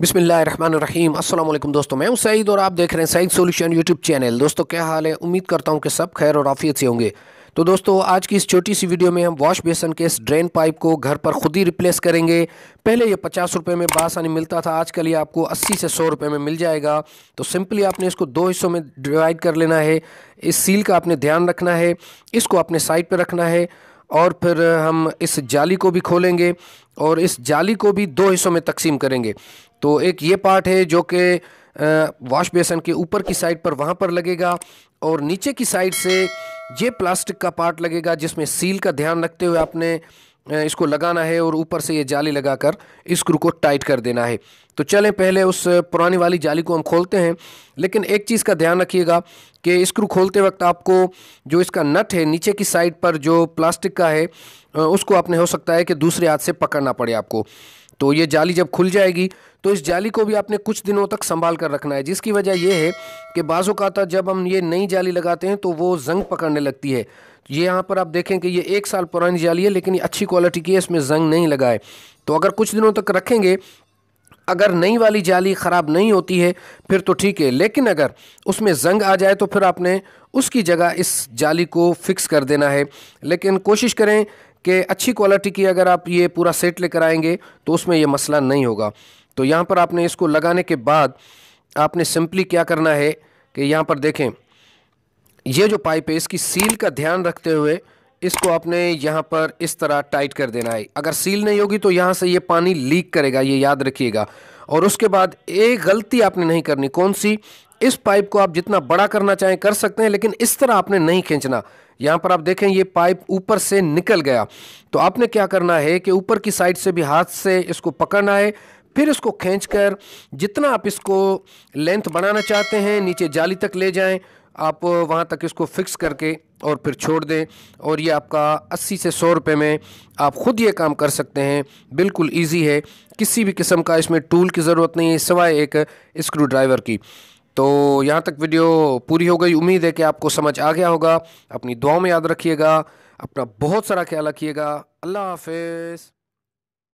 बिसमीम अल्लाम दोस्तों मैं हूं सईद और आप देख रहे हैं सईद सॉल्यूशन यूट्यूब चैनल दोस्तों क्या हाल है उम्मीद करता हूं कि सब खैर और आफियत से होंगे तो दोस्तों आज की इस छोटी सी वीडियो में हम वॉश बेसन के इस ड्रेन पाइप को घर पर खुद ही रिप्लेस करेंगे पहले ये पचास रुपये में बासानी मिलता था आजकल ये आपको अस्सी से सौ रुपये में मिल जाएगा तो सिंपली आपने इसको दो हिस्सों में डिवाइड कर लेना है इस सील का आपने ध्यान रखना है इसको अपने साइड पर रखना है और फिर हम इस जाली को भी खोलेंगे और इस जाली को भी दो हिस्सों में तकसीम करेंगे तो एक ये पार्ट है जो कि वॉश बेसन के ऊपर की साइड पर वहाँ पर लगेगा और नीचे की साइड से ये प्लास्टिक का पार्ट लगेगा जिसमें सील का ध्यान रखते हुए आपने इसको लगाना है और ऊपर से ये जाली लगाकर स्क्रू को टाइट कर देना है तो चलें पहले उस पुरानी वाली जाली को हम खोलते हैं लेकिन एक चीज़ का ध्यान रखिएगा कि स्क्रू खोलते वक्त आपको जो इसका नट है नीचे की साइड पर जो प्लास्टिक का है उसको आपने हो सकता है कि दूसरे हाथ से पकड़ना पड़े आपको तो ये जाली जब खुल जाएगी तो इस जाली को भी आपने कुछ दिनों तक संभाल कर रखना है जिसकी वजह यह है कि बाजूकात जब हम ये नई जाली लगाते हैं तो वो जंग पकड़ने लगती है ये यहाँ पर आप देखें कि ये एक साल पुरानी जाली है लेकिन ये अच्छी क्वालिटी की है इसमें जंग नहीं लगा है तो अगर कुछ दिनों तक रखेंगे अगर नई वाली जाली ख़राब नहीं होती है फिर तो ठीक है लेकिन अगर उसमें जंग आ जाए तो फिर आपने उसकी जगह इस जाली को फिक्स कर देना है लेकिन कोशिश करें कि अच्छी क्वालिटी की अगर आप ये पूरा सेट लेकर आएंगे तो उसमें यह मसला नहीं होगा तो यहाँ पर आपने इसको लगाने के बाद आपने सिंपली क्या करना है कि यहाँ पर देखें यह जो पाइप है इसकी सील का ध्यान रखते हुए इसको आपने यहाँ पर इस तरह टाइट कर देना है अगर सील नहीं होगी तो यहाँ से ये पानी लीक करेगा ये याद रखिएगा और उसके बाद एक गलती आपने नहीं करनी कौन सी इस पाइप को आप जितना बड़ा करना चाहें कर सकते हैं लेकिन इस तरह आपने नहीं खींचना यहाँ पर आप देखें ये पाइप ऊपर से निकल गया तो आपने क्या करना है कि ऊपर की साइड से भी हाथ से इसको पकड़ना है फिर इसको खींचकर जितना आप इसको लेंथ बनाना चाहते हैं नीचे जाली तक ले जाएं आप वहाँ तक इसको फिक्स करके और फिर छोड़ दें और ये आपका 80 से 100 रुपए में आप ख़ुद ये काम कर सकते हैं बिल्कुल इजी है किसी भी किस्म का इसमें टूल की ज़रूरत नहीं है सिवाय एक स्क्रू ड्राइवर की तो यहाँ तक वीडियो पूरी हो गई उम्मीद है कि आपको समझ आ गया होगा अपनी दुआ में याद रखिएगा अपना बहुत सारा ख्याल रखिएगा अल्लाह हाफिज़